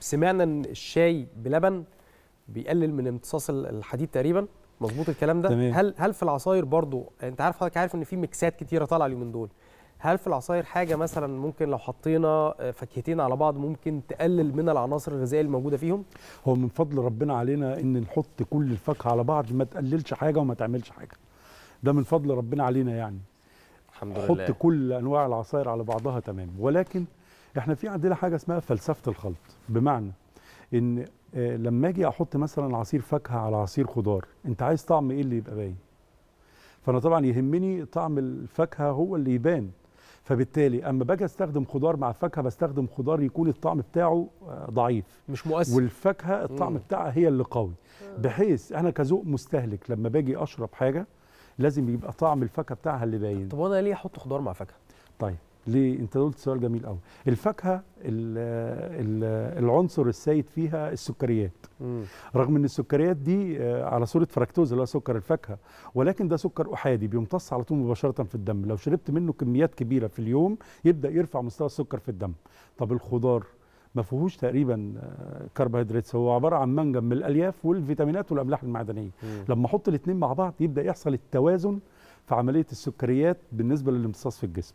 سمعنا ان الشاي بلبن بيقلل من امتصاص الحديد تقريبا مظبوط الكلام ده تمام. هل هل في العصاير برضو انت عارف حضرتك عارف ان في ميكسات كتيره طالعه اليومين دول هل في العصاير حاجه مثلا ممكن لو حطينا آه، فاكهتين على بعض ممكن تقلل من العناصر الغذائيه الموجوده فيهم هو من فضل ربنا علينا ان نحط كل الفاكهه على بعض ما تقللش حاجه وما تعملش حاجه ده من فضل ربنا علينا يعني الحمد لله حط كل انواع العصاير على بعضها تمام ولكن احنا في عندنا حاجه اسمها فلسفه الخلط بمعنى ان آه، لما اجي احط مثلا عصير فاكهه على عصير خضار انت عايز طعم ايه اللي يبقى باين فانا طبعا يهمني طعم الفاكهه هو اللي يبان فبالتالي اما باجي استخدم خضار مع فاكهه بستخدم خضار يكون الطعم بتاعه آه، ضعيف مش مؤثر والفاكهه الطعم مم. بتاعها هي اللي قوي آه. بحيث انا كذوق مستهلك لما باجي اشرب حاجه لازم يبقى طعم الفاكهه بتاعها اللي باين طب وانا ليه احط خضار مع فاكهه طيب ليه انت قلت سؤال جميل قوي الفاكهه الـ الـ العنصر السائد فيها السكريات مم. رغم ان السكريات دي آه، على صوره فركتوز اللي هو سكر الفاكهه ولكن ده سكر احادي بيمتص على طول مباشره في الدم لو شربت منه كميات كبيره في اليوم يبدا يرفع مستوى السكر في الدم طب الخضار ما فيهوش تقريبا آه، كربوهيدرات هو عباره عن منجم من الالياف والفيتامينات والاملاح المعدنيه مم. لما احط الاثنين مع بعض يبدا يحصل التوازن في عمليه السكريات بالنسبه للامتصاص في الجسم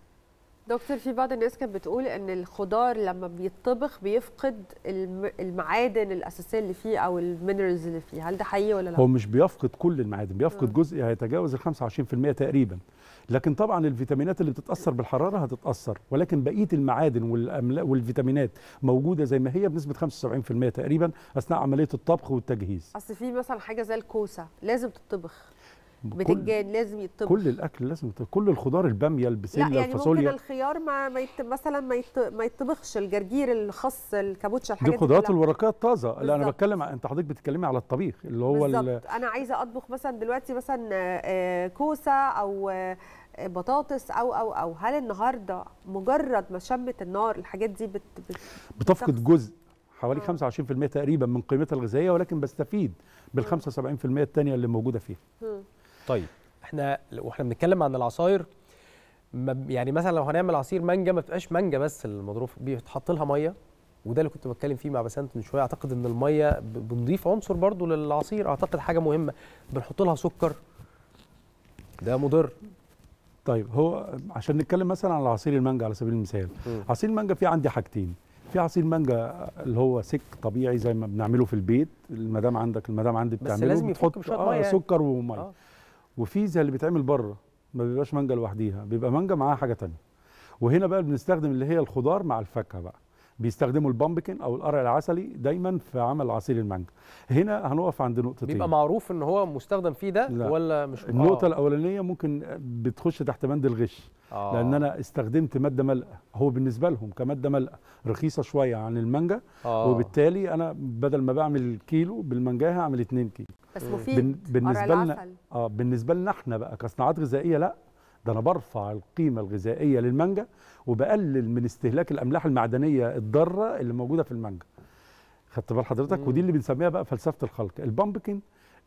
دكتور في بعض الناس كانت بتقول ان الخضار لما بيطبخ بيفقد المعادن الاساسيه اللي فيه او المينرالز اللي فيه هل ده حقيقي ولا لا هو مش بيفقد كل المعادن بيفقد آه. جزء هيتجاوز ال 25% تقريبا لكن طبعا الفيتامينات اللي بتتاثر بالحراره هتتاثر ولكن بقيه المعادن والفيتامينات موجوده زي ما هي بنسبه 75% تقريبا اثناء عمليه الطبخ والتجهيز اصل في مثلا حاجه زي الكوسه لازم تطبخ بتنجان لازم يطبخ كل الاكل لازم يطبخ. كل الخضار الباميه البسله يعني الفاصوليا ممكن الخيار ما, يت... مثلا ما, يت... ما يطبخش الجرجير الخص الكابوتشا الحاجات دي الخضروات الورقيه الطازه لا انا بتكلم انت حضرتك بتتكلمي على الطبيخ اللي هو ال... انا عايزه اطبخ مثلا دلوقتي مثلا آه، آه، كوسه او آه، بطاطس او او او هل النهارده مجرد ما شمت النار الحاجات دي بت... بت... بتفقد جزء حوالي آه. 25% تقريبا من قيمتها الغذائيه ولكن بستفيد بال 75% الثانيه اللي موجوده فيها. طيب احنا واحنا بنتكلم عن العصاير يعني مثلا لو هنعمل عصير مانجا ما بتبقاش مانجا بس المضروف بيتحط لها ميه وده اللي كنت بتكلم فيه مع بسنت من شويه اعتقد ان الميه بنضيف عنصر برضو للعصير اعتقد حاجه مهمه بنحط لها سكر ده مضر طيب هو عشان نتكلم مثلا عن عصير المانجا على سبيل المثال م. عصير المانجا في عندي حاجتين في عصير مانجا اللي هو سك طبيعي زي ما بنعمله في البيت المدام عندك المدام عندي بتعمله بس لازم يفك بشويه آه ميه يعني. سكر وميه آه. وفي زي اللي بيتعمل بره ما بيبقاش مانجا لوحديها بيبقى مانجا معاها حاجه تانية وهنا بقى بنستخدم اللي هي الخضار مع الفاكهه بقى بيستخدموا البامبكن او القرع العسلي دايما في عمل عصير المانجا هنا هنقف عند نقطتين بيبقى معروف ان هو مستخدم فيه ده لا. ولا مش آه. النقطه آه. الاولانيه ممكن بتخش تحت بند الغش آه. لان انا استخدمت ماده ملقه هو بالنسبه لهم كماده ملقه رخيصه شويه عن المانجا آه. وبالتالي انا بدل ما بعمل كيلو بالمانجاها اعمل 2 كيلو بس إيه، مفيد بالنسبه لنا اه بالنسبه لنا احنا بقى كصناعات غذائيه لا ده انا برفع القيمه الغذائيه للمانجا وبقلل من استهلاك الاملاح المعدنيه الضاره اللي موجوده في المانجا خدت بال حضرتك ودي اللي بنسميها بقى فلسفه الخلق البامبكن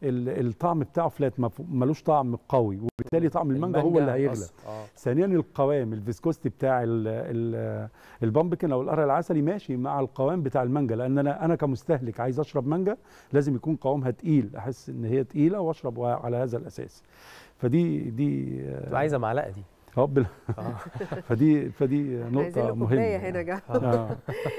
الطعم بتاعه فلات ملوش طعم قوي وبالتالي طعم المانجا هو اللي هيغلى آه. ثانيا القوام الفيسكوستي بتاع البامبكن او القرع العسلي ماشي مع القوام بتاع المانجا لان انا انا كمستهلك عايز اشرب مانجا لازم يكون قوامها تقيل احس ان هي تقيله واشرب على هذا الاساس فدي دي عايزه معلقه دي أه، آه. فدي فدي نقطه مهمه يعني. هنا